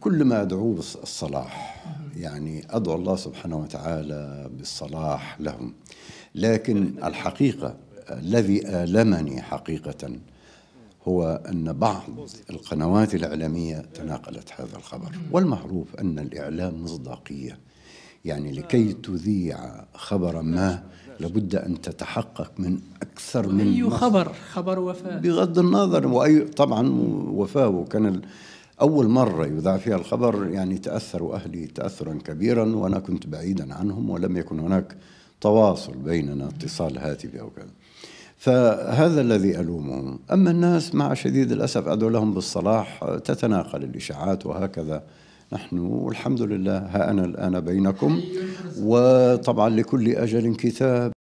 كل ما أدعوه الصلاح يعني أدعو الله سبحانه وتعالى بالصلاح لهم لكن الحقيقة الذي آلمني حقيقة هو أن بعض القنوات الإعلامية تناقلت هذا الخبر والمعروف أن الإعلام مصداقية يعني لكي تذيع خبرا ما لابد أن تتحقق من أكثر من أي خبر خبر وفاة بغض النظر وأي طبعا وفاة وكان أول مرة يذاع فيها الخبر يعني تأثروا أهلي تأثرا كبيرا وأنا كنت بعيدا عنهم ولم يكن هناك تواصل بيننا اتصال هاتفي أو كذا فهذا الذي ألومهم أما الناس مع شديد الأسف أدعو لهم بالصلاح تتناقل الإشاعات وهكذا نحن والحمد لله ها أنا الآن بينكم وطبعا لكل أجل كتاب